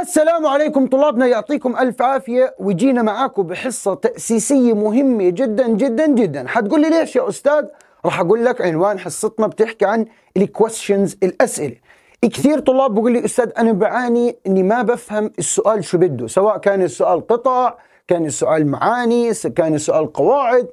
السلام عليكم طلابنا يعطيكم ألف عافية وجينا معاكم بحصة تأسيسية مهمة جدا جدا جدا حتقول لي ليش يا أستاذ؟ راح أقول لك عنوان حصتنا بتحكي عن الكويستشنز الأسئلة كثير طلاب بقول لي أستاذ أنا بعاني أني ما بفهم السؤال شو بده سواء كان السؤال قطع كان السؤال معاني كان السؤال قواعد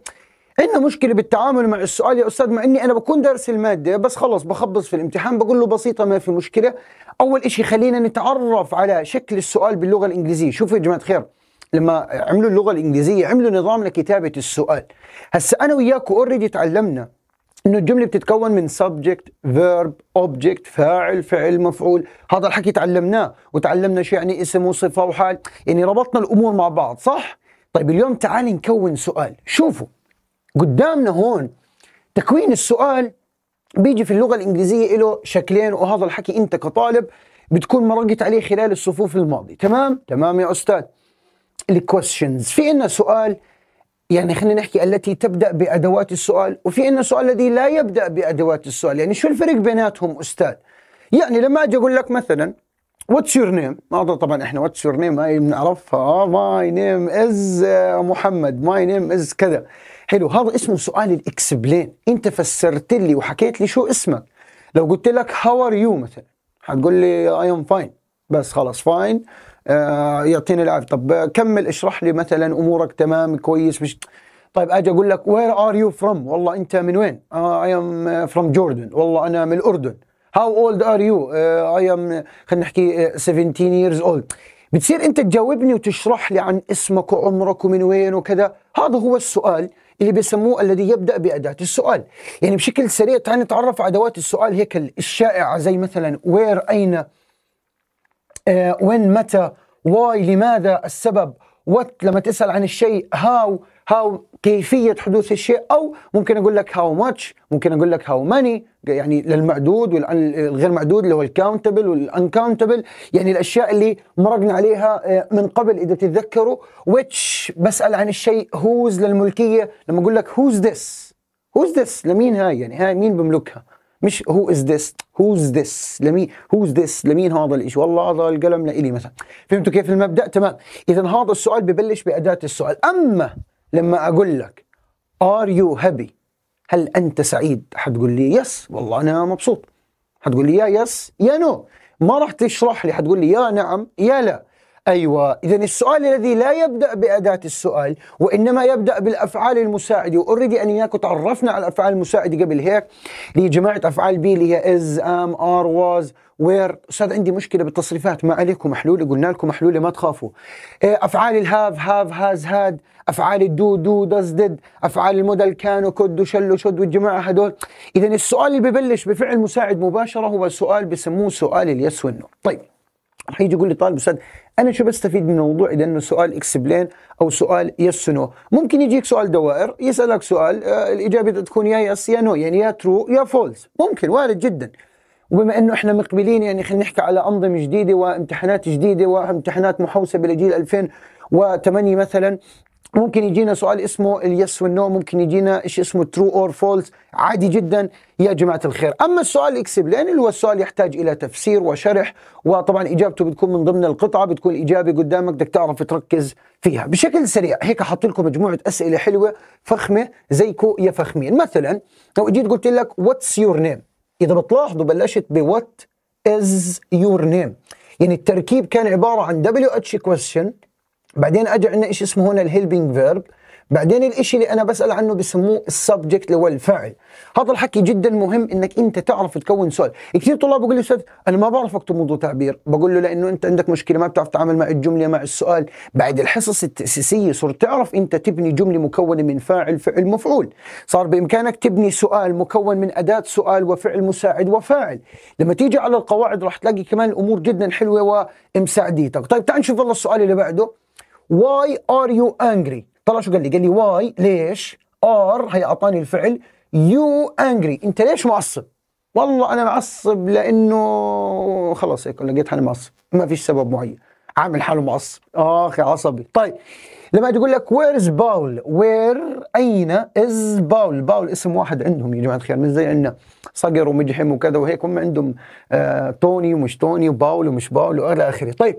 عندنا مشكله بالتعامل مع السؤال يا استاذ مع اني انا بكون دارس الماده بس خلص بخبص في الامتحان بقول له بسيطه ما في مشكله اول إشي خلينا نتعرف على شكل السؤال باللغه الانجليزيه شوفوا يا جماعه خير لما عملوا اللغه الانجليزيه عملوا نظام لكتابه السؤال هسا انا وياك اوريدي تعلمنا انه الجمله بتتكون من سبجكت فيرب اوبجكت فاعل فعل مفعول هذا الحكي تعلمناه وتعلمنا شو يعني اسم وصفه وحال يعني ربطنا الامور مع بعض صح طيب اليوم تعال نكون سؤال شوفوا قدامنا هون تكوين السؤال بيجي في اللغة الإنجليزية له شكلين وهذا الحكي أنت كطالب بتكون مرقت عليه خلال الصفوف الماضية تمام؟ تمام يا أستاذ الكويشنز في عنا سؤال يعني خلينا نحكي التي تبدأ بأدوات السؤال وفي عنا سؤال الذي لا يبدأ بأدوات السؤال يعني شو الفرق بيناتهم أستاذ؟ يعني لما أجي أقول لك مثلا واتس يور نيم هذا طبعا احنا واتس يور نيم هاي بنعرفها ماي نيم از محمد ماي نيم از كذا حلو هذا اسمه سؤال الاكسبلين انت فسرت لي وحكيت لي شو اسمك لو قلت لك هاو ار يو مثلا حتقول لي اي ام فاين بس خلاص فاين آه يعطيني العافيه طب كمل اشرح لي مثلا امورك تمام كويس مش طيب اجي اقول لك وير ار يو فروم والله انت من وين اي ام فروم جوردن والله انا من الاردن هاو اولد ار يو اي ام خلينا نحكي 17 ييرز اولد بتصير انت تجاوبني وتشرح لي عن اسمك وعمرك ومن وين وكذا هذا هو السؤال اللي بيسموه الذي يبدا باداه السؤال يعني بشكل سريع تعال نتعرف على ادوات السؤال هيك الشائعه زي مثلا وير اين آه وين متى واي لماذا السبب وات لما تسال عن الشيء هاو هاو كيفيه حدوث الشيء او ممكن اقول لك هاو ماتش ممكن اقول لك هاو ماني يعني للمعدود والغير معدود اللي هو الكاونتبل والانكاونتبل يعني الاشياء اللي مرقنا عليها آه، من قبل اذا تتذكروا ويتش بسال عن الشيء هوز للملكيه لما اقول لك هوز ذس هوز ذس لمين هاي يعني هاي مين بملكها مش هو از ذس هوز ذس لمين هوز ذس لمين هذا الشيء والله هذا القلم لإلي مثلا فهمتوا كيف المبدا تمام اذا هذا السؤال ببلش باداه السؤال اما لما اقول لك ار يو هابي هل انت سعيد حتقول لي يس والله انا مبسوط حتقول لي يا يس يا نو ما راح تشرح لي حتقول لي يا نعم يا لا ايوه اذا السؤال الذي لا يبدا باداه السؤال وانما يبدا بالافعال المساعده وأريد انا إياك تعرفنا على الافعال المساعده قبل هيك اللي جماعه افعال بي اللي هي از ام ار واز وير استاذ عندي مشكله بالتصريفات ما عليكم محلوله قلنا لكم محلوله ما تخافوا إيه، افعال الهاف هاف هاز هاد افعال الدو دو دز دد افعال المودل كانوا كد وشل وشد والجماعه هدول اذا السؤال اللي ببلش بفعل مساعد مباشره هو سؤال بسموه سؤال اليس والنو طيب يجي يقول لي طالب استاذ انا شو بستفيد من الموضوع اذا انه سؤال اكسبلين او سؤال يس نو ممكن يجيك سؤال دوائر يسالك سؤال آه، الاجابه تكون يا يس يا نو يعني يا ترو يا فولز ممكن وارد جدا وبما انه احنا مقبلين يعني خلينا نحكي على انظمه جديده وامتحانات جديده وامتحانات محوسه بالجيل 2008 مثلا ممكن يجينا سؤال اسمه اليس والنو ممكن يجينا ايش اسمه ترو اور فولس عادي جدا يا جماعه الخير اما السؤال اكسبلين اللي هو السؤال يحتاج الى تفسير وشرح وطبعا اجابته بتكون من ضمن القطعه بتكون الاجابه قدامك بدك تعرف تركز فيها بشكل سريع هيك حاط لكم مجموعه اسئله حلوه فخمه زيكو يا فخمين مثلا لو اجيت قلت لك واتس يور نيم اذا بتلاحظوا بلشت بوات از يور نيم يعني التركيب كان عباره عن دبليو اتش كويستشن بعدين اجى عندنا شيء اسمه هنا الهيلبينج فيرب بعدين الاشي اللي انا بسال عنه بسموه السبجكت اللي هو الفعل هذا الحكي جدا مهم انك انت تعرف تكون سؤال كثير طلاب بقول لي استاذ انا ما بعرف اكتب موضوع تعبير بقول له لانه انت عندك مشكله ما بتعرف تتعامل مع الجمله مع السؤال بعد الحصص التاسيسيه صرت تعرف انت تبني جمله مكونه من فاعل فعل مفعول صار بامكانك تبني سؤال مكون من اداه سؤال وفعل مساعد وفاعل لما تيجي على القواعد راح تلاقي كمان الامور جدا حلوه ومساعديتك طيب تعال نشوف والله السؤال اللي بعده واي ار يو انجري طلع شو قال لي قال لي واي ليش ار هي اعطاني الفعل يو انجري انت ليش معصب والله انا معصب لانه خلاص هيك لقيت حالي معصب ما فيش سبب معين عامل حاله معصب اخ يا عصبي طيب لما تقول لك وير از باول وير اين از باول باول اسم واحد عندهم يا جماعه الخير مش زي عندنا صقر ومجحم وكذا وهيك هم عندهم آه توني ومش توني وباول ومش باول والى اخره طيب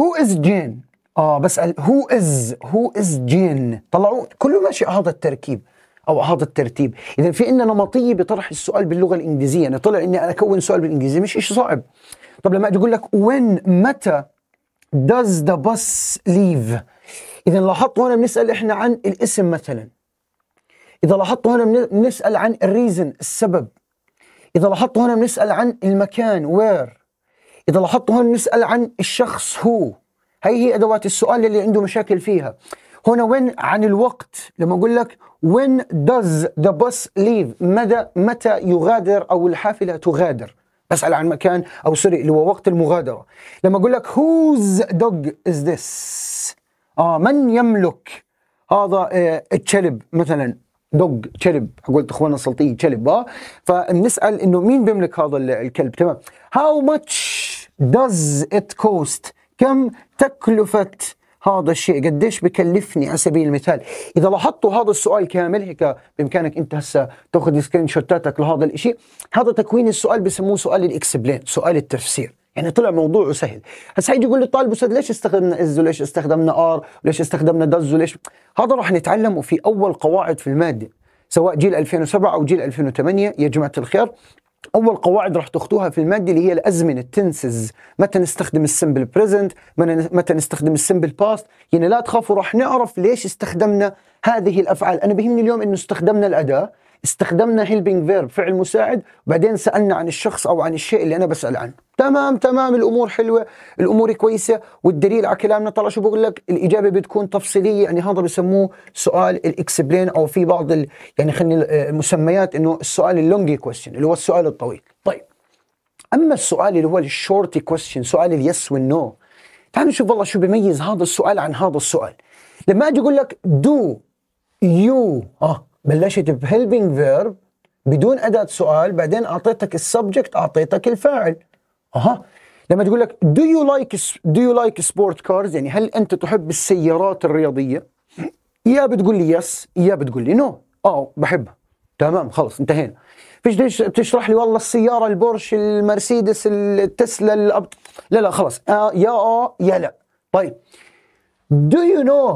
هو از جين اه بسال هو از هو از جين طلعوا كله ماشي هذا التركيب او هذا الترتيب اذا في عندنا نمطيه بطرح السؤال باللغه الانجليزيه انا طلع اني اكون سؤال بالانجليزي مش شيء صعب طب لما اجي اقول لك وين متى does the bus leave اذا لاحظتوا هنا بنسال احنا عن الاسم مثلا اذا لاحظتوا هنا بنسال عن الريزن السبب اذا لاحظتوا هنا بنسال عن المكان وير اذا لاحظتوا هنا بنسال عن الشخص هو هي هي ادوات السؤال اللي عنده مشاكل فيها هنا وين عن الوقت لما اقول لك when does the bus leave مدى متى يغادر او الحافله تغادر بسال عن مكان او سوري اللي هو وقت المغادره لما اقول لك whose dog is this اه من يملك هذا آه الكلب مثلا دوج كلب قلت اخواننا السلطيه كلب اه فبنسال انه مين بيملك هذا الكلب تمام هاو ماتش does it cost كم تكلفة هذا الشيء قديش بكلفني على سبيل المثال اذا لاحظتوا هذا السؤال كامل هيك بامكانك انت هسه تاخذ سكرين شوتاتك لهذا الشيء هذا تكوين السؤال بسموه سؤال الاكسبلين سؤال التفسير يعني طلع موضوع سهل هسه هيجي يقول لي الطالب استاذ ليش استخدمنا از وليش استخدمنا ار وليش استخدمنا دز وليش هذا راح نتعلمه في اول قواعد في الماده سواء جيل 2007 او جيل 2008 يا جماعه الخير اول قواعد راح تاخدوها في الماده اللي هي الازمنه التنسز متى نستخدم السمبل بريزنت متى نستخدم السمبل باست يعني لا تخافوا راح نعرف ليش استخدمنا هذه الافعال انا بهمني اليوم انه استخدمنا الاداه استخدمنا هيلبينج فيرب فعل مساعد وبعدين سالنا عن الشخص او عن الشيء اللي انا بسال عنه تمام تمام الامور حلوه الامور كويسه والدليل على كلامنا طلع شو بقول لك الاجابه بتكون تفصيليه يعني هذا بسموه سؤال الاكسبلين او في بعض ال يعني خلينا المسميات آه، انه السؤال اللونج كويستشن اللي هو السؤال الطويل طيب اما السؤال اللي هو الشورت كويستشن سؤال اليس والنو تعال نشوف والله شو بيميز هذا السؤال عن هذا السؤال لما اجي اقول لك دو يو اه بلشت بهيلبينج فيرب بدون اداه سؤال بعدين اعطيتك السبجكت اعطيتك الفاعل اها لما تقول لك دو يو لايك دو يو لايك سبورت كارز يعني هل انت تحب السيارات الرياضيه؟ يا بتقول لي يس يا بتقول لي نو اه بحبها تمام خلص انتهينا فيش تشرح لي والله السياره البورش المرسيدس التسلا الأب... لا لا خلص آه يا اه يا لا طيب Do you know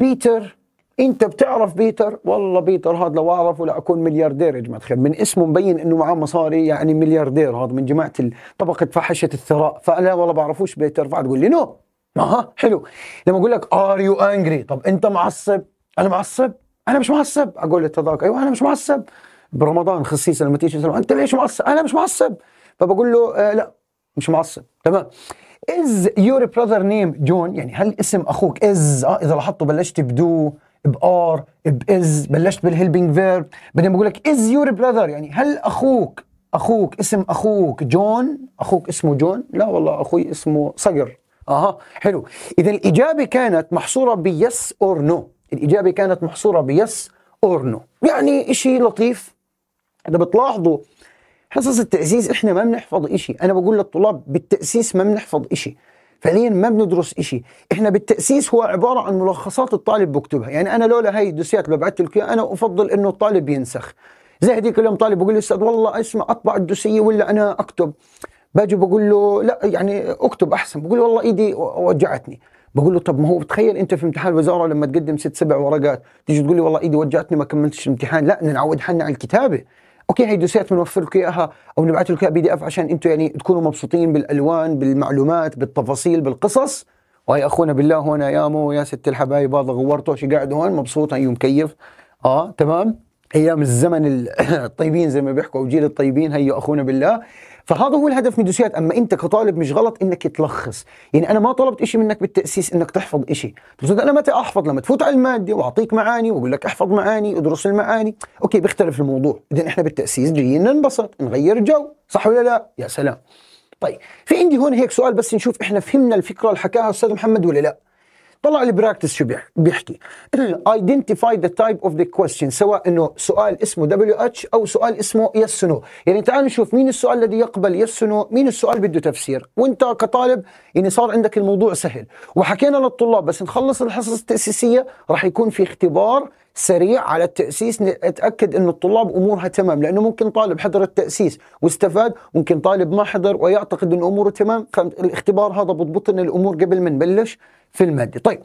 Peter انت بتعرف بيتر والله بيتر هذا لو اعرفه لاكون ملياردير يا جماعه الخير من اسمه مبين انه معاه مصاري يعني ملياردير هذا من جماعه طبقه فحشه الثراء فانا والله بعرفوش بيتر فتقول لي نو اها حلو لما اقول لك ار يو انجري طب انت معصب انا معصب انا مش معصب اقول للتذاك ايوه انا مش معصب برمضان خصيصا لما تيجي انت ليش معصب انا مش معصب فبقول له آه لا مش معصب تمام از يور براذر نيم جون يعني هل اسم اخوك از آه اذا لاحظتوا بلشت بدو بار باز بلشت بالهيلبينج فيرب بعدين بقول لك از يور براذر يعني هل اخوك اخوك اسم اخوك جون اخوك اسمه جون لا والله اخوي اسمه صقر اها حلو اذا الاجابه كانت محصوره بيس اور نو الاجابه كانت محصوره بيس اور نو يعني شيء لطيف اذا بتلاحظوا حصص التاسيس احنا ما بنحفظ شيء انا بقول للطلاب بالتاسيس ما بنحفظ شيء فعليا ما بندرس شيء احنا بالتاسيس هو عباره عن ملخصات الطالب بكتبها يعني انا لولا هاي الدوسيات اللي ببعث لك انا افضل انه الطالب ينسخ زي هذيك اليوم طالب بقول لي استاذ والله اسمع اطبع الدوسيه ولا انا اكتب باجي بقول له لا يعني اكتب احسن بقول والله ايدي وجعتني بقول له طب ما هو تخيل انت في امتحان الوزاره لما تقدم ست سبع ورقات تيجي تقول لي والله ايدي وجعتني ما كملتش الامتحان لا نعود حالنا على الكتابه اوكي هي دوسات بنوفر لكم اياها او نبعث لكم بي دي اف عشان انتم يعني تكونوا مبسوطين بالالوان بالمعلومات بالتفاصيل بالقصص وهي اخونا بالله هون يا مو يا ست الحبايب هذا شي قاعد هون مبسوط هي مكيف اه تمام ايام الزمن الطيبين زي ما بيحكوا او جيل الطيبين هيا اخونا بالله فهذا هو الهدف من دوسيات اما انت كطالب مش غلط انك تلخص يعني انا ما طلبت شيء منك بالتاسيس انك تحفظ شيء انا متى احفظ لما تفوت على الماده واعطيك معاني واقول لك احفظ معاني ادرس المعاني اوكي بيختلف الموضوع اذا احنا بالتاسيس جايين ننبسط نغير جو صح ولا لا يا سلام طيب في عندي هون هيك سؤال بس نشوف احنا فهمنا الفكره اللي حكاها الاستاذ محمد ولا لا طلع البراكتس شو بيحكي ايدنتيفاي ذا تايب اوف ذا كويستشن سواء انه سؤال اسمه دبليو اتش او سؤال اسمه يس نو يعني تعال نشوف مين السؤال الذي يقبل يس نو مين السؤال بده تفسير وانت كطالب يعني صار عندك الموضوع سهل وحكينا للطلاب بس نخلص الحصص التاسيسيه راح يكون في اختبار سريع على التأسيس أتأكد أن الطلاب أمورها تمام لأنه ممكن طالب حضر التأسيس واستفاد ممكن طالب ما حضر ويعتقد أن أموره تمام فالاختبار هذا بضبط لنا الأمور قبل ما نبلش في المادة طيب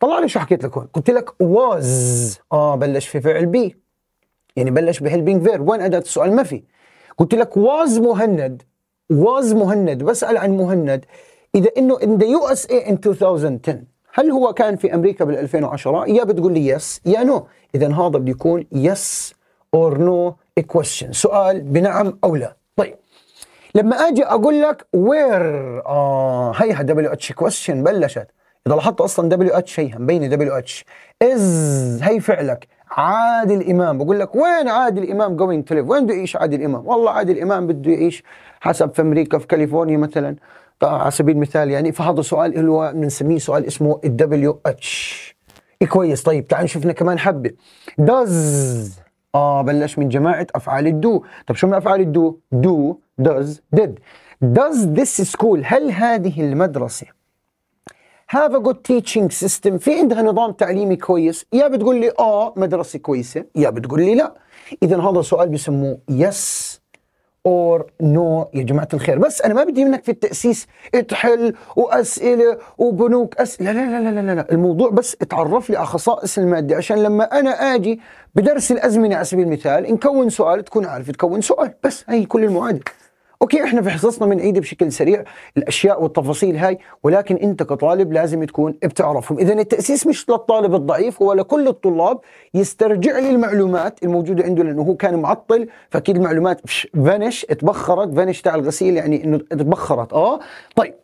طلع لي شو حكيت لك هون قلت لك was آه بلش في فعل بي يعني بلش بهيلبينج فير وين أداة السؤال ما في قلت لك was مهند was مهند بسأل عن مهند إذا أنه يو the USA in 2010 هل هو كان في امريكا بال 2010 يا بتقول لي يس يا نو اذا هذا بده يكون يس اور نو كويستشن سؤال بنعم او لا طيب لما اجي اقول لك وير اه هيها دبليو اتش كويستشن بلشت اذا لاحظت اصلا دبليو اتش هي مبينه دبليو اتش از هي فعلك عادل امام بقول لك وين عادل امام جوينج تو ليف وين بده يعيش عادل امام والله عادل امام بده يعيش حسب في امريكا في كاليفورنيا مثلا على سبيل المثال يعني فهذا سؤال هو بنسميه سؤال اسمه الدبليو اتش إيه، كويس طيب تعال نشوفنا كمان حبه داز اه بلش من جماعه افعال الدو طب شو من افعال الدو دو داز ديد داز ذس سكول هل هذه المدرسه هاف ا جود تيتشنج سيستم في عندها نظام تعليمي كويس يا بتقول لي اه مدرسه كويسه يا بتقول لي لا اذا هذا سؤال بسموه يس اور نو يا جماعه الخير بس انا ما بدي منك في التاسيس تحل واسئله وبنوك اسئله لا لا لا لا لا الموضوع بس اتعرف لي على خصائص الماده عشان لما انا اجي بدرس الازمنه على سبيل المثال نكون سؤال تكون عارف تكون سؤال بس هي كل المعادله اوكي احنا في حصصنا بنعيدها بشكل سريع الاشياء والتفاصيل هاي ولكن انت كطالب لازم تكون بتعرفهم اذا التاسيس مش للطالب الضعيف هو لكل الطلاب يسترجع لي المعلومات الموجوده عنده لانه هو كان معطل فاكيد المعلومات فنش اتبخرت فنش تاع الغسيل يعني انه اتبخرت اه طيب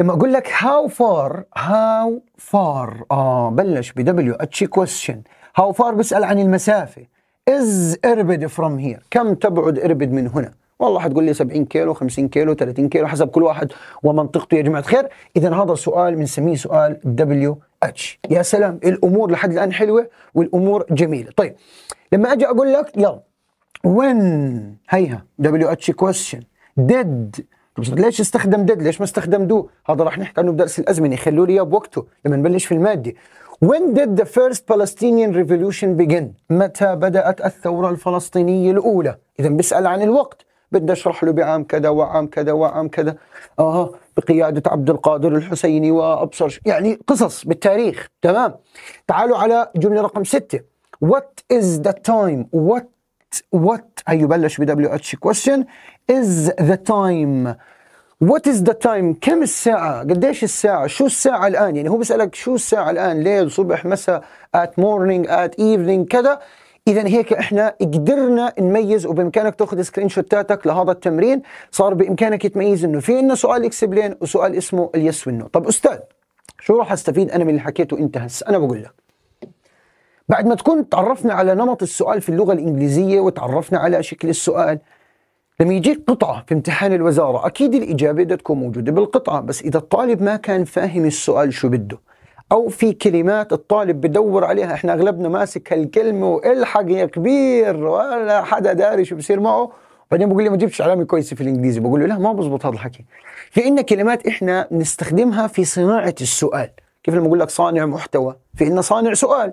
لما اقول لك هاو فار هاو فار اه بلش ب دبليو اتش كويشن هاو فار بسال عن المسافه از اربد فروم هير كم تبعد اربد من هنا والله حتقول لي 70 كيلو 50 كيلو 30 كيلو حسب كل واحد ومنطقته يا جماعه الخير اذا هذا سؤال بنسميه سؤال دبليو اتش يا سلام الامور لحد الان حلوه والامور جميله طيب لما اجي اقول لك يلا وين هيها دبليو اتش كويشن ديد ليش استخدم ديد ليش ما استخدم دو هذا راح نحكي عنه بدرس الازمنه خلوا لي اياه بوقته لما نبلش في الماده When did the first Palestinian revolution begin متى بدات الثوره الفلسطينيه الاولى اذا بيسال عن الوقت بدي اشرح له بعام كذا وعام كذا وعام كذا اه بقياده عبد القادر الحسيني وابصر يعني قصص بالتاريخ تمام تعالوا على جمله رقم ستة وات از ذا تايم وات وات هي يبلش بدبليو اتش كويستشن از ذا تايم وات از ذا تايم كم الساعة؟ قديش الساعة؟ شو الساعة الآن؟ يعني هو بيسألك شو الساعة الآن؟ ليل، صبح، مساء، ات مورنينج، ات ايفنينج، كذا اذا هيك احنا قدرنا نميز وبامكانك تاخذ سكرين شوتاتك لهذا التمرين صار بامكانك تميز انه في عندنا سؤال اكسبلين وسؤال اسمه اليس والنو طب استاذ شو راح استفيد انا من اللي حكيته انت هسه انا بقول لك بعد ما تكون تعرفنا على نمط السؤال في اللغه الانجليزيه وتعرفنا على شكل السؤال لما يجيك قطعة في امتحان الوزارة أكيد الإجابة بدها تكون موجودة بالقطعة بس إذا الطالب ما كان فاهم السؤال شو بده او في كلمات الطالب بدور عليها احنا اغلبنا ماسك هالكلمه والحق يا كبير ولا حدا داري شو بصير معه بعدين بقول لي ما جبتش علامه كويسه في الانجليزي بقول له لا ما بزبط هذا الحكي في عندنا كلمات احنا بنستخدمها في صناعه السؤال كيف لما اقول لك صانع محتوى في عندنا صانع سؤال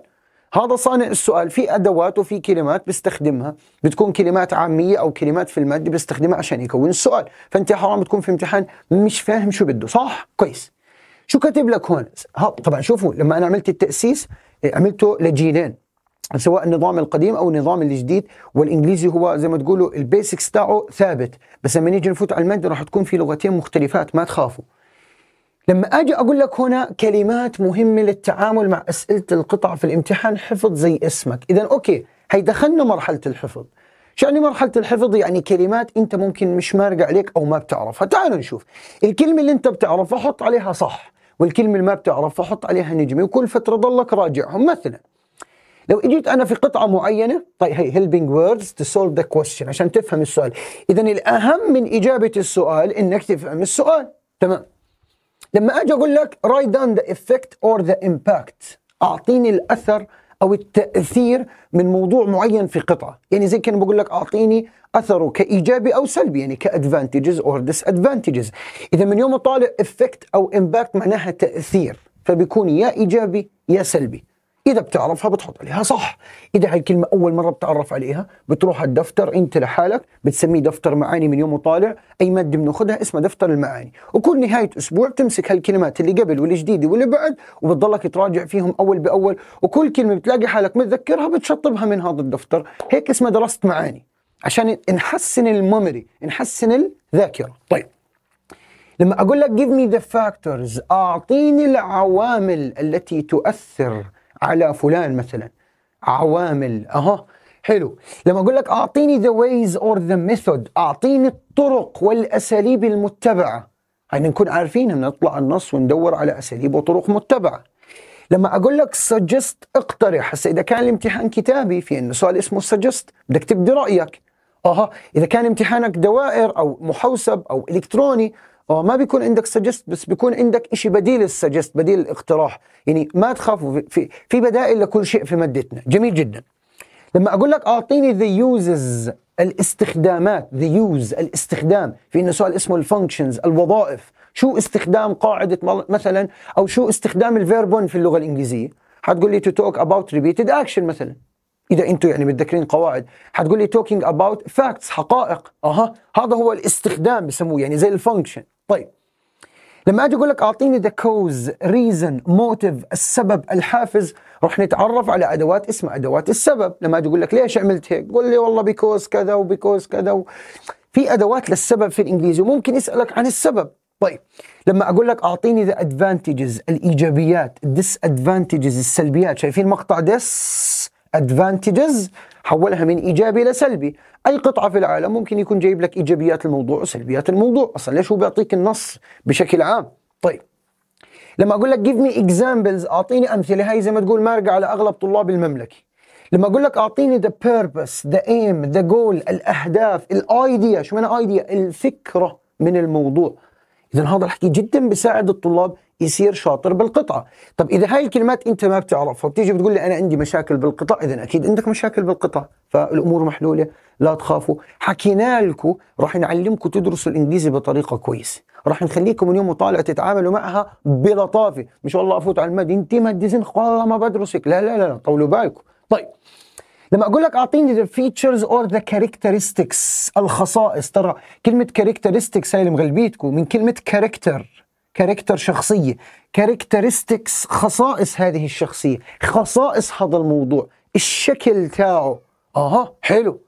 هذا صانع السؤال في ادوات وفي كلمات بيستخدمها بتكون كلمات عاميه او كلمات في الماده بيستخدمها عشان يكون السؤال فانت حرام تكون في امتحان مش فاهم شو بده صح كويس شو كاتب لك هون طبعا شوفوا لما انا عملت التاسيس آه، عملته لجيلين سواء النظام القديم او النظام الجديد والانجليزي هو زي ما تقولوا البيسكس تاعه ثابت بس لما نيجي نفوت على الماده راح تكون في لغتين مختلفات ما تخافوا لما اجي اقول لك هنا كلمات مهمه للتعامل مع اسئله القطع في الامتحان حفظ زي اسمك اذا اوكي هي دخلنا مرحله الحفظ شو يعني مرحلة الحفظ يعني كلمات أنت ممكن مش مارقة عليك أو ما بتعرفها تعالوا نشوف الكلمة اللي أنت بتعرفها حط عليها صح والكلمه اللي ما بتعرفها حط عليها نجمه وكل فتره ضلك راجعهم مثلا لو اجيت انا في قطعه معينه طيب هي هيلبينج ووردز تو سولف ذا كويستشن عشان تفهم السؤال اذا الاهم من اجابه السؤال انك تفهم السؤال تمام لما اجي اقول لك رايت داون ذا افكت اور ذا امباكت اعطيني الاثر او التاثير من موضوع معين في قطعه يعني زي كان بقول لك اعطيني اثره كايجابي او سلبي يعني كادفانتجز اور ديس ادفانتجز اذا من يوم طالع افكت او امباكت معناها تاثير فبيكون يا ايجابي يا سلبي اذا بتعرفها بتحط عليها صح اذا هاي الكلمه اول مره بتعرف عليها بتروح على الدفتر انت لحالك بتسميه دفتر معاني من يوم وطالع اي ماده بناخذها اسمها دفتر المعاني وكل نهايه اسبوع بتمسك هالكلمات اللي قبل والجديده واللي بعد وبتضلك تراجع فيهم اول باول وكل كلمه بتلاقي حالك متذكرها بتشطبها من هذا الدفتر هيك اسمها درست معاني عشان نحسن الميموري نحسن الذاكره طيب لما اقول لك give me the factors اعطيني العوامل التي تؤثر على فلان مثلا عوامل اها حلو لما اقول لك اعطيني ذا ويز اور ذا ميثود اعطيني الطرق والاساليب المتبعه يعني نكون عارفين نطلع النص وندور على اساليب وطرق متبعه لما اقول لك سجست اقترح هسه اذا كان الامتحان كتابي في انه سؤال اسمه سجست بدك تبدي رايك اها اذا كان امتحانك دوائر او محوسب او الكتروني اه ما بيكون عندك سجست بس بيكون عندك شيء بديل السجست بديل الاقتراح يعني ما تخافوا في في بدائل لكل شيء في مادتنا جميل جدا لما اقول لك اعطيني ذا يوزز الاستخدامات ذا يوز الاستخدام في انه سؤال اسمه الفانكشنز الوظائف شو استخدام قاعده مثلا او شو استخدام الفيرب في اللغه الانجليزيه حتقول لي تو توك اباوت ريبيتد اكشن مثلا اذا انتم يعني متذكرين قواعد حتقول لي توكينج اباوت فاكتس حقائق اها هذا هو الاستخدام بسموه يعني زي الفانكشن طيب لما اجي اقول لك اعطيني ذا كوز ريزن موتيف السبب الحافز راح نتعرف على ادوات اسمها ادوات السبب لما اجي اقول لك ليش عملت هيك قول لي والله بيكوز كذا وبيكوز كذا و... في ادوات للسبب في الانجليزي وممكن يسالك عن السبب طيب لما اقول لك اعطيني ذا ادفانتجز الايجابيات الديس ادفانتجز السلبيات شايفين مقطع ديس ادفانتجز حولها من ايجابي لسلبي اي قطعه في العالم ممكن يكون جايب لك ايجابيات الموضوع وسلبيات الموضوع اصلا ليش هو بيعطيك النص بشكل عام طيب لما اقول لك جيف مي اكزامبلز اعطيني امثله هاي زي ما تقول مارقه على اغلب طلاب المملكه لما اقول لك اعطيني ذا بيربس ذا ايم ذا جول الاهداف الايديا شو معنى ايديا الفكره من الموضوع اذا هذا الحكي جدا بيساعد الطلاب يصير شاطر بالقطعه طب اذا هاي الكلمات انت ما بتعرفها بتيجي بتقول لي انا عندي مشاكل بالقطع اذا اكيد عندك مشاكل بالقطع فالامور محلوله لا تخافوا حكينا لكم راح نعلمكم تدرسوا الانجليزي بطريقه كويسه راح نخليكم اليوم مطالعه تتعاملوا معها بلطافه مش والله افوت على الماده انت مادزين والله ما بدرسك لا لا لا طولوا بالكم طيب لما اقول لك اعطيني ذا فيتشرز اور ذا كاركترستكس الخصائص ترى كلمه كاركترستكس هاي اللي مغلبيتكم من كلمه كاركتر كاركتر شخصية كاركترستكس خصائص هذه الشخصية خصائص هذا الموضوع الشكل تاعه اها حلو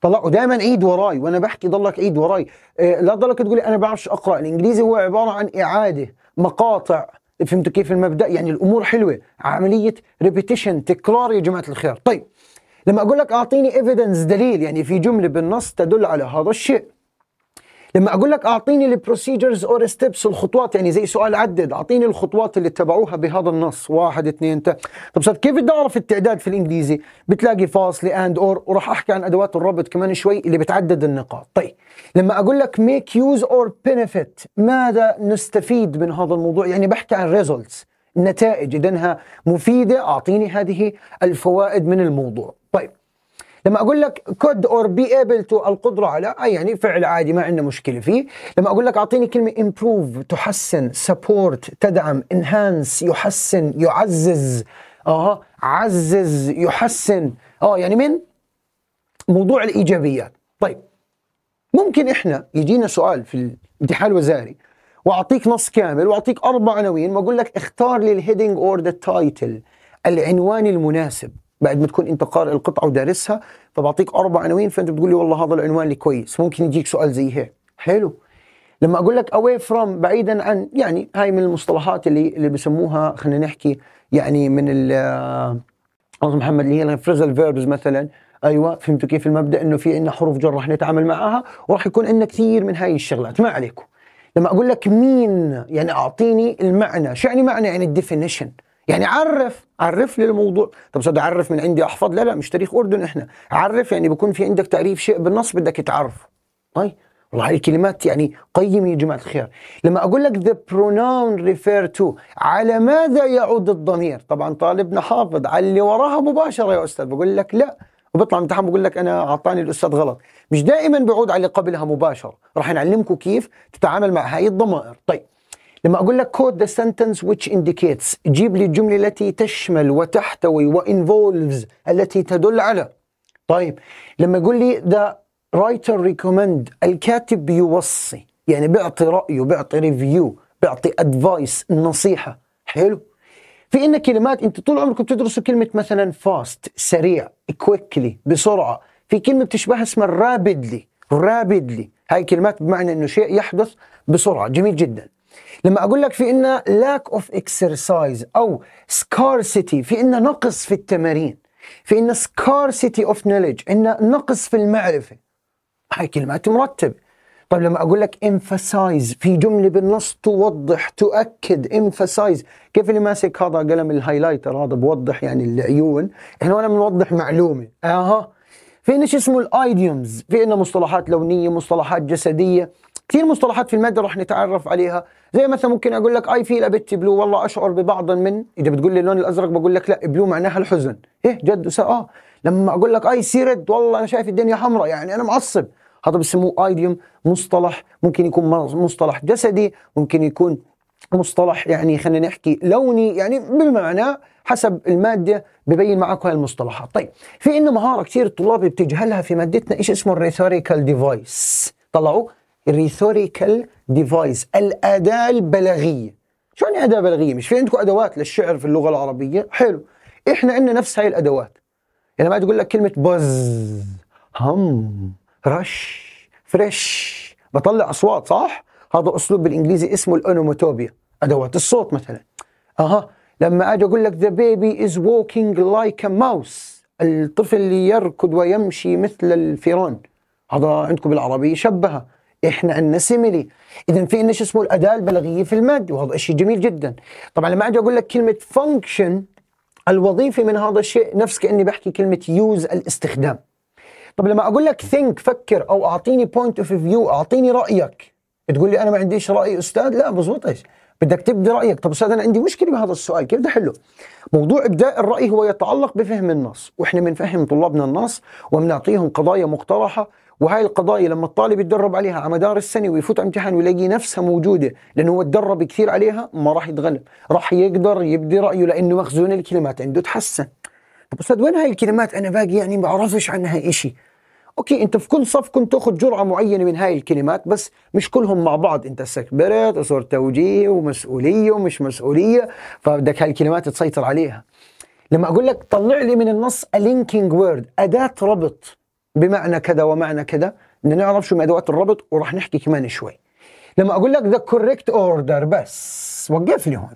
طلعوا دائما عيد وراي وانا بحكي ضلك عيد وراي إيه لا ضلك تقولي انا بعرفش اقرا الانجليزي هو عباره عن اعاده مقاطع فهمتوا كيف المبدا يعني الامور حلوه عمليه ريبيتيشن تكرار يا جماعه الخير طيب لما اقول لك اعطيني ايفيدنس دليل يعني في جمله بالنص تدل على هذا الشيء لما اقول لك اعطيني البروسيجرز اور ستيبس الخطوات يعني زي سؤال عدد اعطيني الخطوات اللي اتبعوها بهذا النص واحد اثنين تا. طب صار كيف بدي اعرف التعداد في الانجليزي بتلاقي فاصله اند اور وراح احكي عن ادوات الربط كمان شوي اللي بتعدد النقاط طيب لما اقول لك ميك يوز اور بينفيت ماذا نستفيد من هذا الموضوع يعني بحكي عن ريزلتس نتائج إذا مفيدة أعطيني هذه الفوائد من الموضوع لما اقول لك كود اور بي ايبل تو القدره على اي يعني فعل عادي ما عندنا مشكله فيه لما اقول لك اعطيني كلمه امبروف تحسن سبورت تدعم انهانس يحسن يعزز اه عزز يحسن اه يعني من موضوع الايجابيات طيب ممكن احنا يجينا سؤال في الامتحان الوزاري واعطيك نص كامل واعطيك اربع عناوين واقول لك اختار لي الهيدنج اور ذا تايتل العنوان المناسب بعد ما تكون انت قارئ القطعه ودارسها فبعطيك اربع عناوين فانت بتقول لي والله هذا العنوان اللي كويس ممكن يجيك سؤال زي هيك حلو لما اقول لك اواي فروم بعيدا عن يعني هاي من المصطلحات اللي اللي بسموها خلينا نحكي يعني من ال آه، محمد اللي هي الفريزل فيربز مثلا ايوه فهمتوا كيف المبدا انه في عندنا حروف جر رح نتعامل معها وراح يكون عندنا كثير من هاي الشغلات ما عليكم لما اقول لك مين يعني اعطيني المعنى شو يعني معنى يعني الديفينيشن يعني عرف عرف لي الموضوع طب صدق عرف من عندي احفظ لا لا مش تاريخ اردن احنا عرف يعني بكون في عندك تعريف شيء بالنص بدك تعرفه طيب والله هاي الكلمات يعني قيم يا جماعة الخير لما أقول لك the pronoun refer to على ماذا يعود الضمير طبعا طالبنا حافظ على اللي وراها مباشرة يا أستاذ بقول لك لا وبطلع امتحان بقول لك انا اعطاني الاستاذ غلط مش دائما بيعود على اللي قبلها مباشره راح نعلمكم كيف تتعامل مع هاي الضمائر طيب لما اقول لك كود ذا سنتنس ويتش انديكيتس جيب لي الجمله التي تشمل وتحتوي وانفولفز التي تدل على طيب لما يقول لي ذا رايتر ريكومند الكاتب يوصي يعني بيعطي رايه بيعطي ريفيو بيعطي ادفايس نصيحه حلو في ان كلمات انت طول عمركم بتدرسوا كلمه مثلا فاست سريع كويكلي بسرعه في كلمه بتشبهها اسمها رابيدلي رابيدلي هاي كلمات بمعنى انه شيء يحدث بسرعه جميل جدا لما اقول لك في ان lack of exercise او scarcity في ان نقص في التمارين في ان scarcity of knowledge ان نقص في المعرفه هاي كلمات مرتبه طيب لما اقول لك emphasize في جمله بالنص توضح تؤكد emphasize كيف اللي ماسك هذا قلم الهايلايتر هذا بوضح يعني العيون احنا هنا بنوضح معلومه اها في عندنا شو اسمه الايديومز في عندنا مصطلحات لونيه مصطلحات جسديه كثير مصطلحات في الماده رح نتعرف عليها زي مثلا ممكن اقول لك اي فيل ابيت بلو والله اشعر ببعض من اذا بتقول لي اللون الازرق بقول لك لا بلو معناها الحزن ايه جد اه لما اقول لك اي سي ريد والله انا شايف الدنيا حمراء يعني انا معصب هذا بسموه ايديوم مصطلح ممكن يكون مصطلح جسدي ممكن يكون مصطلح يعني خلينا نحكي لوني يعني بمعنى حسب المادة ببين معك هاي المصطلحات طيب في إنه مهارة كثير الطلاب بتجهلها في مادتنا إيش اسمه الريثوريكال ديفايس طلعوا ريثوريكال ديفايس الاداه البلاغيه شو يعني اداه بلاغيه مش في عندكم ادوات للشعر في اللغه العربيه حلو احنا عندنا نفس هاي الادوات يعني ما تقول لك كلمه بز هم رش فريش بطلع اصوات صح هذا اسلوب بالانجليزي اسمه الاونوماتوبيا ادوات الصوت مثلا اها لما اجي اقول لك ذا بيبي از ووكينج لايك ا ماوس الطفل يركض ويمشي مثل الفيران هذا عندكم بالعربيه شبهه احنا عندنا سيميلي اذا في عندنا شو اسمه الاداه البلاغيه في المد وهذا شيء جميل جدا طبعا لما اجي اقول لك كلمه فانكشن الوظيفه من هذا الشيء نفس كاني بحكي كلمه يوز الاستخدام طب لما اقول لك ثينك فكر او اعطيني بوينت اوف فيو اعطيني رايك تقول لي انا ما عنديش راي استاذ لا بزبطش بدك تبدي رايك طب استاذ انا عندي مشكله بهذا السؤال كيف بدي احله موضوع ابداء الراي هو يتعلق بفهم النص واحنا بنفهم طلابنا النص وبنعطيهم قضايا مقترحه وهاي القضايا لما الطالب يتدرب عليها على مدار السنه ويفوت على امتحان ويلاقي نفسها موجوده لانه هو تدرب كثير عليها ما راح يتغلب راح يقدر يبدي رايه لانه مخزون الكلمات عنده تحسن طب استاذ وين هاي الكلمات انا باقي يعني ما بعرفش عنها شيء اوكي انت في كل صف كنت تاخذ جرعه معينه من هاي الكلمات بس مش كلهم مع بعض انت استكبرت وصرت توجيه ومسؤوليه ومش مسؤوليه فبدك هاي الكلمات تسيطر عليها لما اقول لك طلع لي من النص لينكينج وورد اداه ربط بمعنى كذا ومعنى كذا ان نعرف شو ادوات الربط وراح نحكي كمان شوي لما اقول لك ذا كوريكت اوردر بس وقفني هون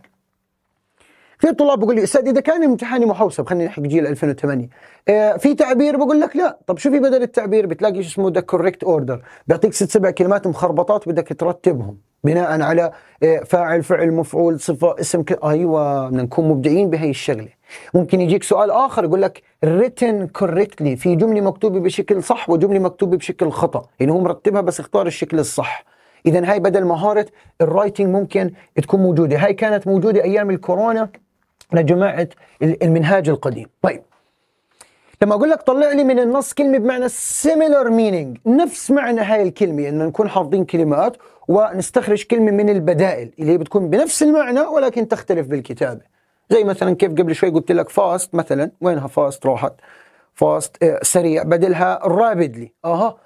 في طلاب بيقول لي استاذ اذا كان امتحاني محوسب خلينا نحكي جيل 2008 آه في تعبير بقول لك لا طب شو في بدل التعبير بتلاقي شيء اسمه ذا كوريكت اوردر بيعطيك ست سبع كلمات مخربطات بدك ترتبهم بناء على آه فاعل فعل مفعول صفه اسم ك... ايوه بدنا نكون مبدعين بهي الشغله ممكن يجيك سؤال اخر يقول لك written correctly في جمله مكتوبه بشكل صح وجمله مكتوبه بشكل خطا يعني هو مرتبها بس اختار الشكل الصح اذا هاي بدل مهاره الرايتنج ممكن تكون موجوده هاي كانت موجوده ايام الكورونا لجماعه المنهاج القديم طيب لما اقول لك طلع لي من النص كلمه بمعنى similar meaning نفس معنى هاي الكلمه يعني نكون حافظين كلمات ونستخرج كلمه من البدائل اللي هي بتكون بنفس المعنى ولكن تختلف بالكتابه زي مثلا كيف قبل شوي قلت لك فاست مثلا وينها فاست راحت فاست آه، سريع بدلها رابدلي اها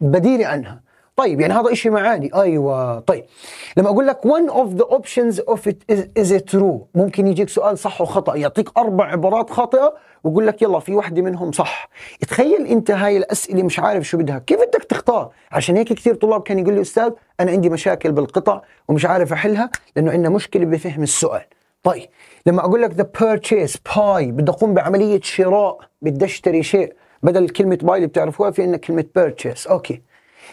بديلي عنها طيب يعني هذا شيء معاني أيوة طيب لما أقول لك one of the options of it is, is it true ممكن يجيك سؤال صح وخطأ يعطيك أربع عبارات خاطئة ويقول لك يلا في واحدة منهم صح تخيل أنت هاي الأسئلة مش عارف شو بدها كيف بدك تختار عشان هيك كثير طلاب كان يقول لي أستاذ أنا عندي مشاكل بالقطع ومش عارف أحلها لأنه عندنا مشكلة بفهم السؤال طيب لما اقول لك ذا بيرتشيس باي بدي اقوم بعمليه شراء بدي اشتري شيء بدل كلمه باي اللي بتعرفوها في عندنا كلمه بيرتشيس اوكي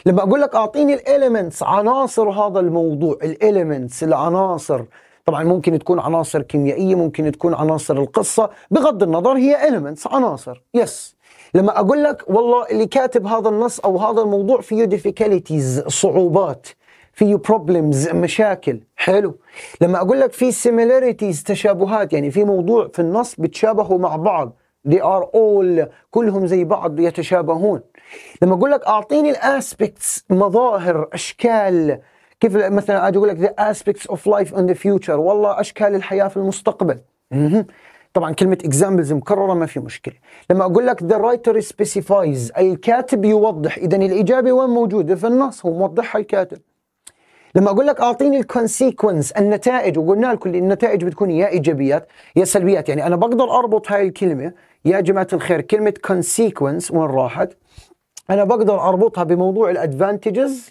لما اقول لك اعطيني الاليمنتس عناصر هذا الموضوع الاليمنتس العناصر طبعا ممكن تكون عناصر كيميائيه ممكن تكون عناصر القصه بغض النظر هي اليمنتس عناصر يس لما اقول لك والله اللي كاتب هذا النص او هذا الموضوع فيه ديفيكاليتيز صعوبات فيه بروبلمز مشاكل حلو لما اقول لك في سيميلاريتيز تشابهات يعني في موضوع في النص بتشابهوا مع بعض they are all كلهم زي بعض يتشابهون لما اقول لك اعطيني الاسبكتس مظاهر اشكال كيف مثلا اجي اقول لك the aspects of life in the future والله اشكال الحياه في المستقبل طبعا كلمة examples مكررة ما في مشكلة لما أقول لك the writer specifies الكاتب يوضح إذا الإجابة وين موجودة في النص هو موضحها الكاتب لما اقول لك اعطيني الكونسيكونس النتائج وقلنا لكم النتائج بتكون يا ايجابيات يا سلبيات يعني انا بقدر اربط هاي الكلمه يا جماعه الخير كلمه كونسيكونس وين راحت انا بقدر اربطها بموضوع الادفانتجز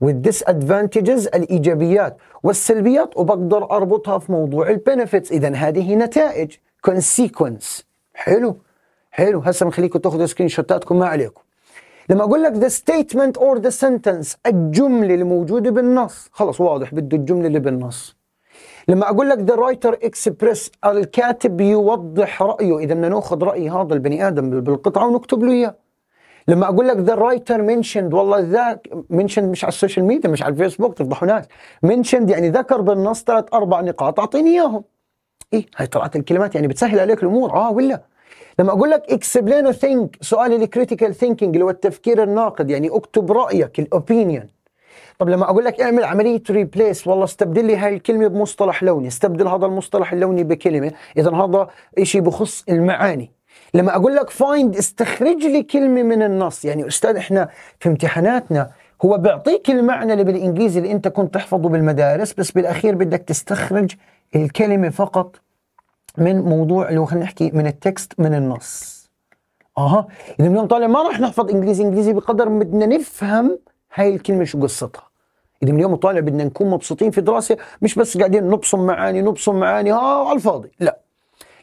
والديس ادفانتجز الايجابيات والسلبيات وبقدر اربطها في موضوع البنفيتس اذا هذه نتائج كونسيكونس حلو حلو هسه بنخليكم تاخذوا سكرين شوتاتكم ما عليكم لما اقول لك ذا ستيتمنت اور ذا سنتنس الجمله الموجوده بالنص خلص واضح بده الجمله اللي بالنص لما اقول لك ذا رايتر اكسبريس الكاتب يوضح رايه اذا بدنا ناخذ راي هذا البني ادم بالقطعه ونكتب له اياه لما اقول لك ذا رايتر منشند والله ذاك منشند مش على السوشيال ميديا مش على الفيسبوك تفضحوا ناس منشند يعني ذكر بالنص ثلاث اربع نقاط اعطيني اياهم ايه هاي طلعت الكلمات يعني بتسهل عليك الامور اه ولا لما اقول لك اكسبلينو ثينك سؤال الكريتيكال ثينكينج اللي هو التفكير الناقد يعني اكتب رايك الاوبينيون طب لما اقول لك اعمل عمليه ريبليس والله استبدل لي هاي الكلمه بمصطلح لوني استبدل هذا المصطلح اللوني بكلمه اذا هذا شيء بخص المعاني لما اقول لك فايند استخرج لي كلمه من النص يعني استاذ احنا في امتحاناتنا هو بيعطيك المعنى اللي بالانجليزي اللي انت كنت تحفظه بالمدارس بس بالاخير بدك تستخرج الكلمه فقط من موضوع اللي هو خلينا نحكي من التكست من النص اها اذا من طالع ما راح نحفظ انجليزي انجليزي بقدر ما بدنا نفهم هاي الكلمه شو قصتها اذا من اليوم طالع بدنا نكون مبسوطين في دراسه مش بس قاعدين نبصم معاني نبصم معاني ها على الفاضي لا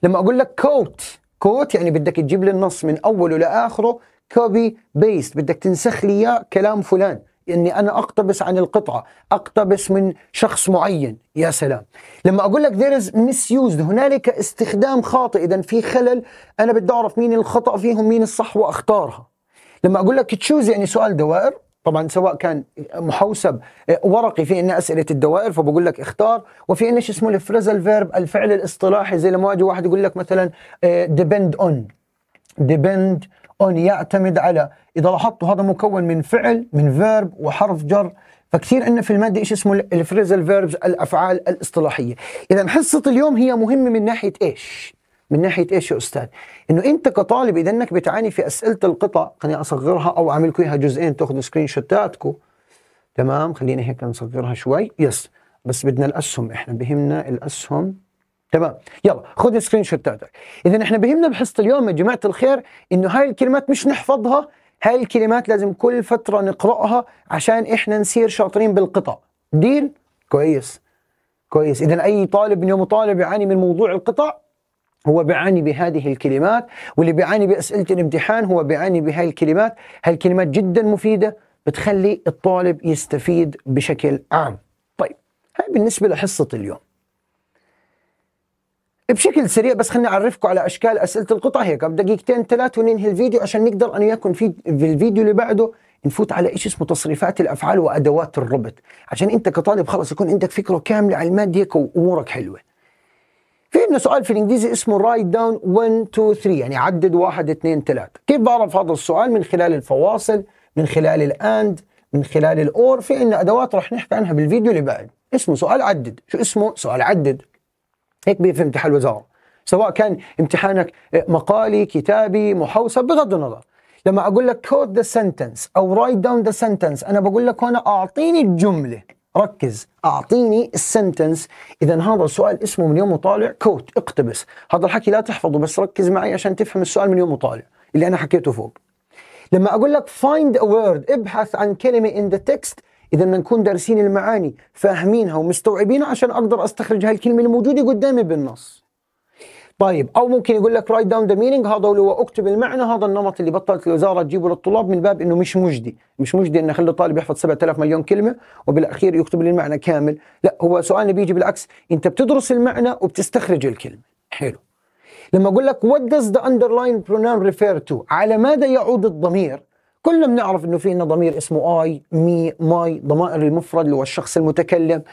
لما اقول لك كوت كوت يعني بدك تجيب لي النص من اوله لاخره كوبي بيست بدك تنسخ لي اياه كلام فلان اني انا اقتبس عن القطعه اقتبس من شخص معين يا سلام لما اقول لك از مس يوزد هنالك استخدام خاطئ اذا في خلل انا بدي اعرف مين الخطا فيهم مين الصح واختارها لما اقول لك تشوز يعني سؤال دوائر طبعا سواء كان محوسب آه، ورقي في انه اسئله الدوائر فبقول لك اختار وفي انه شو اسمه الفريزل فيرب الفعل الاصطلاحي زي لما اجي واحد يقول لك مثلا ديبند اون ديبند أن يعتمد على إذا لاحظتوا هذا مكون من فعل من فيرب وحرف جر فكثير عندنا في المادة إيش اسمه الفريزل فيربز الأفعال الاصطلاحية إذا حصة اليوم هي مهمة من ناحية إيش؟ من ناحيه ايش يا استاذ؟ انه انت كطالب اذا انك بتعاني في اسئله القطع خليني اصغرها او اعمل لكم اياها جزئين تاخذوا سكرين شوتاتكم تمام خليني هيك نصغرها شوي يس بس بدنا الاسهم احنا بهمنا الاسهم تمام يلا خذ السكرين شوت تاعتك اذا احنا بهمنا بحصه اليوم يا جماعه الخير انه هاي الكلمات مش نحفظها هاي الكلمات لازم كل فتره نقراها عشان احنا نصير شاطرين بالقطع دين كويس كويس اذا اي طالب من يوم طالب يعاني من موضوع القطع هو بيعاني بهذه الكلمات واللي بيعاني بأسئلة الامتحان هو بيعاني بهاي الكلمات هاي الكلمات جدا مفيدة بتخلي الطالب يستفيد بشكل عام طيب هاي بالنسبة لحصة اليوم بشكل سريع بس خليني اعرفكم على اشكال اسئله القطع هيك بدقيقتين ثلاث وننهي الفيديو عشان نقدر انا وياكم في في الفيديو اللي بعده نفوت على شيء اسمه تصريفات الافعال وادوات الربط عشان انت كطالب خلص يكون عندك فكره كامله عن الماده هيك وامورك حلوه في عندنا سؤال في الانجليزي اسمه رايت داون 1 2 3 يعني عدد 1 2 3 كيف بعرف هذا السؤال من خلال الفواصل من خلال الاند من خلال الاور في عندنا ادوات رح نحكي عنها بالفيديو اللي بعد اسمه سؤال عدد شو اسمه سؤال عدد هيك بيفهم امتحان الوزاره سواء كان امتحانك آه، مقالي كتابي محوسب بغض النظر لما اقول لك كود ذا سنتنس او رايت داون ذا سنتنس انا بقول لك هنا اعطيني الجمله ركز اعطيني السنتنس اذا هذا السؤال اسمه من يوم وطالع كوت اقتبس هذا الحكي لا تحفظه بس ركز معي عشان تفهم السؤال من يوم وطالع اللي انا حكيته فوق لما اقول لك فايند ا ابحث عن كلمه ان ذا تكست اذا نكون دارسين المعاني فاهمينها ومستوعبينها عشان اقدر استخرج هالكلمه الموجوده قدامي بالنص طيب او ممكن يقول لك رايت داون ذا مينينج هذا هو اكتب المعنى هذا النمط اللي بطلت الوزاره تجيبه للطلاب من باب انه مش مجدي مش مجدي انه خلي الطالب يحفظ 7000 مليون كلمه وبالاخير يكتب لي المعنى كامل لا هو سؤالنا بيجي بالعكس انت بتدرس المعنى وبتستخرج الكلمه حلو لما اقول لك وات داز ذا اندرلاين برونام ريفير تو على ماذا يعود الضمير كلنا بنعرف انه في ضمير اسمه اي مي ماي ضمائر المفرد اللي هو الشخص المتكلم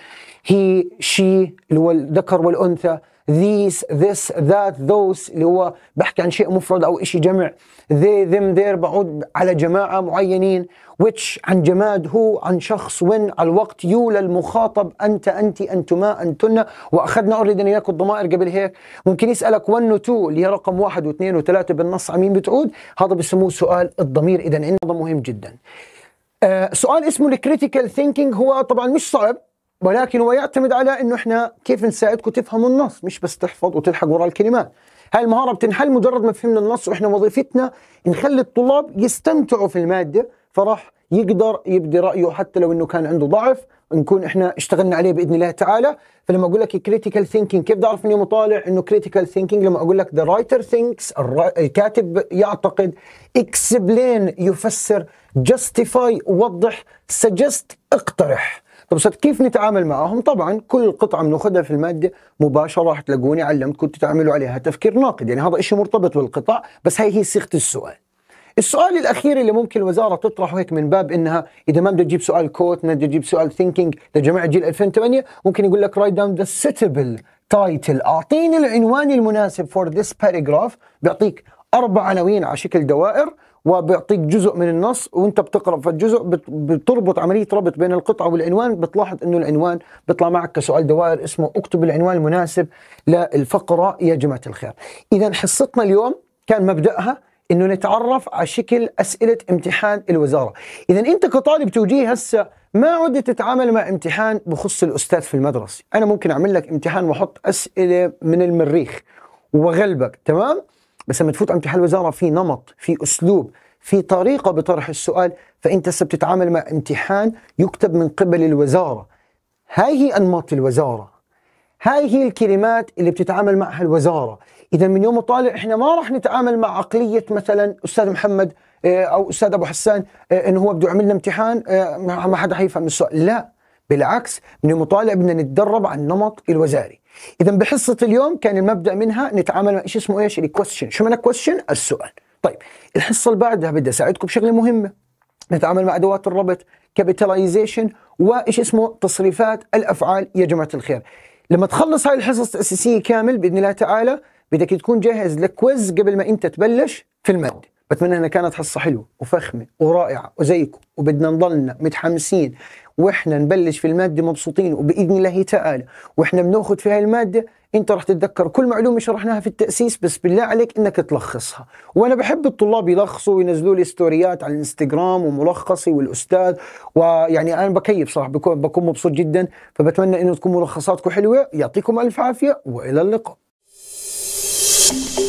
هي شي اللي هو الذكر والانثى these this that those اللي هو بحكي عن شيء مفرد أو شيء جمع they them their بعود على جماعة معينين which عن جماد هو عن شخص when على الوقت you للمخاطب أنت أنت أنتما أنتن وأخذنا أوريدي إياك الضمائر قبل هيك ممكن يسألك 1 و 2 اللي هي رقم واحد واثنين وثلاثة بالنص على مين بتعود هذا بسموه سؤال الضمير إذا عندنا مهم جدا آه سؤال اسمه الكريتيكال ثينكينج هو طبعا مش صعب ولكن هو يعتمد على انه احنا كيف نساعدكم تفهموا النص مش بس تحفظ وتلحق وراء الكلمات هاي المهاره بتنحل مجرد ما فهمنا النص واحنا وظيفتنا نخلي الطلاب يستمتعوا في الماده فراح يقدر يبدي رايه حتى لو انه كان عنده ضعف نكون احنا اشتغلنا عليه باذن الله تعالى فلما اقول لك كريتيكال ثينكينج كيف بدي اعرف اني مطالع انه كريتيكال ثينكينج لما اقول لك ذا رايتر ثينكس الكاتب يعتقد اكسبلين يفسر جاستيفاي وضح سجست اقترح طب صرت كيف نتعامل معهم طبعا كل قطعه بناخذها في الماده مباشره راح تلاقوني علمتكم تتعاملوا عليها تفكير ناقد يعني هذا شيء مرتبط بالقطاع بس هي هي صيغه السؤال السؤال الاخير اللي ممكن الوزاره تطرحه هيك من باب انها اذا ما بدها تجيب سؤال كوت ما بدها تجيب سؤال ثينكينج لجماعه جيل 2008 ممكن يقول لك رايت داون ذا سيتبل تايتل اعطيني العنوان المناسب فور ذس باراجراف بيعطيك اربع عناوين على شكل دوائر وبيعطيك جزء من النص وانت بتقرا فالجزء بتربط عمليه ربط بين القطعه والعنوان بتلاحظ انه العنوان بيطلع معك كسؤال دوائر اسمه اكتب العنوان المناسب للفقره يا جماعه الخير. اذا حصتنا اليوم كان مبداها انه نتعرف على شكل اسئله امتحان الوزاره. اذا انت كطالب توجيه هسه ما عدت تتعامل مع امتحان بخص الاستاذ في المدرسه، انا ممكن اعمل لك امتحان واحط اسئله من المريخ وغلبك تمام؟ بس لما تفوت امتحان الوزاره في نمط في اسلوب في طريقه بطرح السؤال فانت بتتعامل مع امتحان يكتب من قبل الوزاره هاي هي انماط الوزاره هاي هي الكلمات اللي بتتعامل معها الوزاره اذا من يوم طالع احنا ما راح نتعامل مع عقليه مثلا استاذ محمد آه، او استاذ ابو حسان آه، انه هو بده يعمل لنا امتحان آه، ما حدا حيفهم السؤال لا بالعكس من المطالع بدنا نتدرب على النمط الوزاري اذا بحصه اليوم كان المبدا منها نتعامل مع شيء اسمه ايش الكويشن شو معنى كويشن السؤال طيب الحصه اللي بعدها بدي اساعدكم بشغله مهمه نتعامل مع ادوات الربط كابيتاليزيشن وايش اسمه تصريفات الافعال يا جماعه الخير لما تخلص هاي الحصص الاساسيه كامل باذن الله تعالى بدك تكون جاهز لكويز قبل ما انت تبلش في الماده بتمنى انها كانت حصه حلوه وفخمه ورائعه وزيكم وبدنا نضلنا متحمسين واحنا نبلش في الماده مبسوطين وباذن الله تعالى واحنا بناخذ في هاي الماده انت راح تتذكر كل معلومه شرحناها في التاسيس بس بالله عليك انك تلخصها وانا بحب الطلاب يلخصوا وينزلوا لي ستوريات على الانستغرام وملخصي والاستاذ ويعني انا بكيف صراحه بكون, بكون مبسوط جدا فبتمنى انه تكون ملخصاتكم حلوه يعطيكم الف عافيه والى اللقاء